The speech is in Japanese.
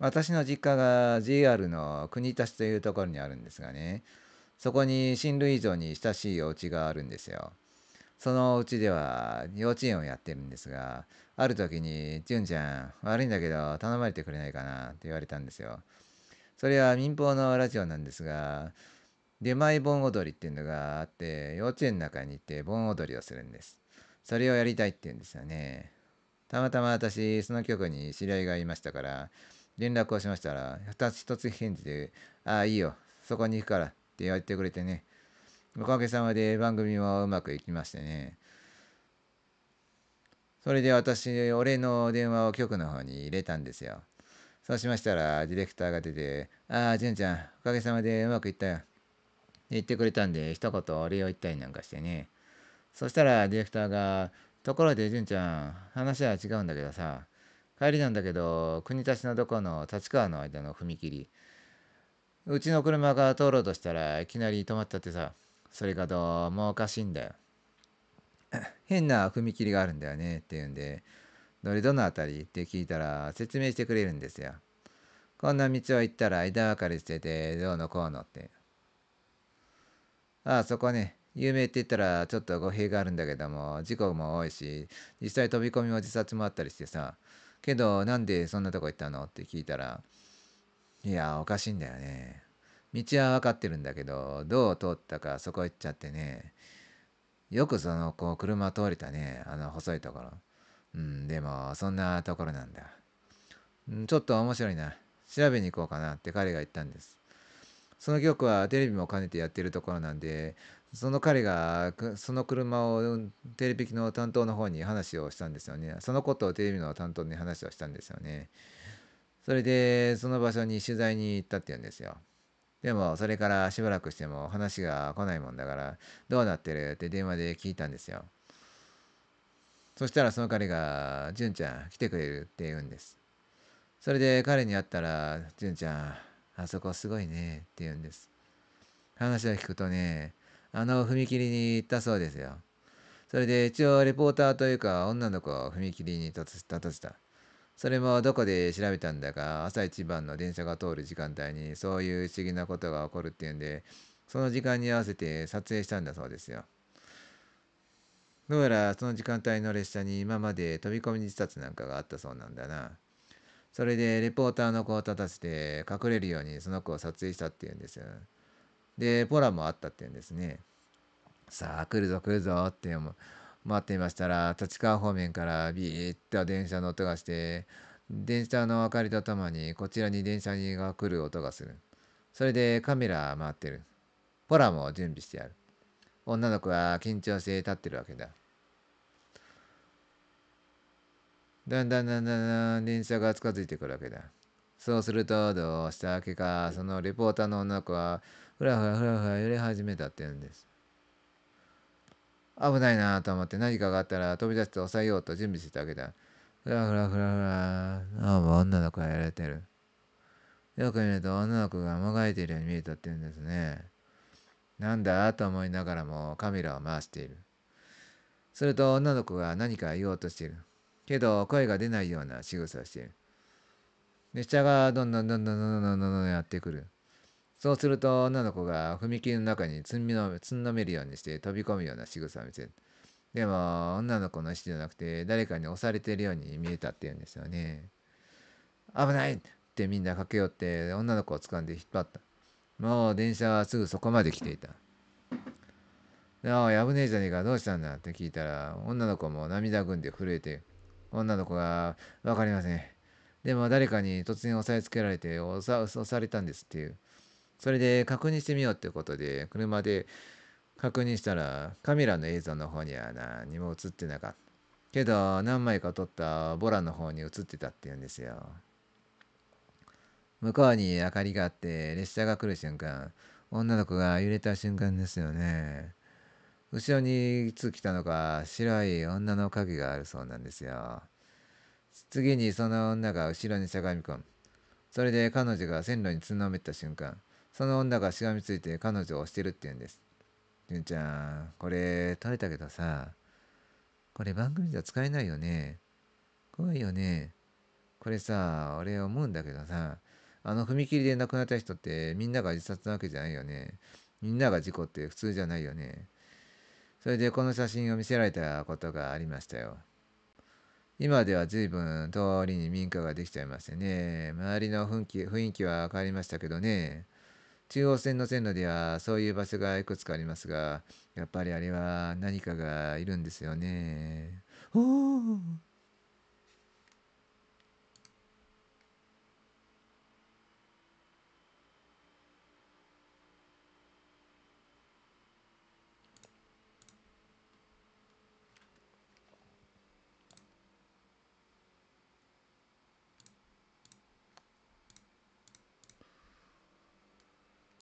私の実家が JR の国立というところにあるんですがね、そこに親類以上に親しいお家があるんですよ。そのうちでは幼稚園をやってるんですが、ある時に、純ちゃん、悪いんだけど頼まれてくれないかなって言われたんですよ。それは民放のラジオなんですが、出前盆踊りっていうのがあって、幼稚園の中に行って盆踊りをするんです。それをやりたいって言うんですよね。たまたま私、その局に知り合いがいましたから、連絡をしましたら、二つ一つ返事で、ああ、いいよ、そこに行くからって言われてくれてね、おかげさまで番組もうまくいきましてね、それで私、お礼の電話を局の方に入れたんですよ。そうしましたら、ディレクターが出て、ああ、純ちゃん、おかげさまでうまくいったよ。言ってくれたんで、一言お礼を言ったりなんかしてね。そしたら、ディレクターが、ところで純ちゃん、話は違うんだけどさ、帰りなんだけど国立のどこの立川の間の踏切うちの車が通ろうとしたらいきなり止まったってさそれがどうもおかしいんだよ 変な踏切があるんだよねって言うんでどれどの辺りって聞いたら説明してくれるんですよこんな道を行ったら枝分かれしててどうのこうのってああそこね有名って言ったらちょっと語弊があるんだけども事故も多いし実際飛び込みも自殺もあったりしてさけどなんでそんなとこ行ったのって聞いたらいやおかしいんだよね道は分かってるんだけどどう通ったかそこ行っちゃってねよくそのこう車通れたねあの細いところうんでもそんなところなんだちょっと面白いな調べに行こうかなって彼が言ったんですその局はテレビも兼ねてやってるところなんでその彼がその車をテレビの担当の方に話をしたんですよね。そのことをテレビの担当に話をしたんですよね。それでその場所に取材に行ったって言うんですよ。でもそれからしばらくしても話が来ないもんだからどうなってるって電話で聞いたんですよ。そしたらその彼が「純ちゃん来てくれる」って言うんです。それで彼に会ったら「純ちゃんあそこすごいね」って言うんです。話を聞くとねあの踏切に行ったそうですよ。それで一応レポーターというか女の子を踏切に立たせた。それもどこで調べたんだか朝一番の電車が通る時間帯にそういう不思議なことが起こるっていうんでその時間に合わせて撮影したんだそうですよ。どうやらその時間帯の列車に今まで飛び込み自殺なんかがあったそうなんだな。それでレポーターの子を立たせて隠れるようにその子を撮影したっていうんですよ。で、ポラもあったって言うんですね。さあ、来るぞ来るぞって思待っていましたら、立川方面からビーッと電車の音がして、電車の明かりとともに、こちらに電車が来る音がする。それでカメラ回ってる。ポラも準備してやる。女の子は緊張して立ってるわけだ。だんだんだんだん電車が近づいてくるわけだ。そうすると、どうしたわけか、そのリポーターの女の子は、ふらふらふらふら揺れ始めたって言うんです。危ないなと思って何かがあったら飛び出して抑えようと準備してたわけだ。ふらふらふらふら、あもう女の子がやられてる。よく見ると女の子がもがいているように見えたって言うんですね。なんだと思いながらもカメラを回している。すると女の子が何か言おうとしている。けど声が出ないような仕草をしている。列車がどんどんどんどんどんどんどんどんやってくるそうすると女の子が踏切の中につんみの積んのめるようにして飛び込むような仕草を見せるでも女の子の意思じゃなくて誰かに押されてるように見えたって言うんですよね危ないってみんな駆け寄って女の子を掴んで引っ張ったもう電車はすぐそこまで来ていたなお、危ねえじゃねえかどうしたんだ?」って聞いたら女の子も涙ぐんで震えて女の子が「分かりませんでも誰かに突然押さえつけられて押さ押されたんですっていうそれで確認してみようってことで車で確認したらカメラの映像の方には何も映ってなかったけど何枚か撮ったボラの方に映ってたっていうんですよ向こうに明かりがあって列車が来る瞬間女の子が揺れた瞬間ですよね後ろにいつ来たのか白い女の影があるそうなんですよ次にその女が後ろにしゃがみ込む。それで彼女が線路につんのめった瞬間、その女がしがみついて彼女を押してるって言うんです。純ちゃん、これ撮れたけどさ、これ番組じゃ使えないよね。怖いよね。これさ、俺思うんだけどさ、あの踏切で亡くなった人ってみんなが自殺なわけじゃないよね。みんなが事故って普通じゃないよね。それでこの写真を見せられたことがありましたよ。今では随分通りに民家ができちゃいましてね、周りの雰囲気雰囲気は変わりましたけどね、中央線の線路ではそういう場所がいくつかありますが、やっぱりあれは何かがいるんですよね。おー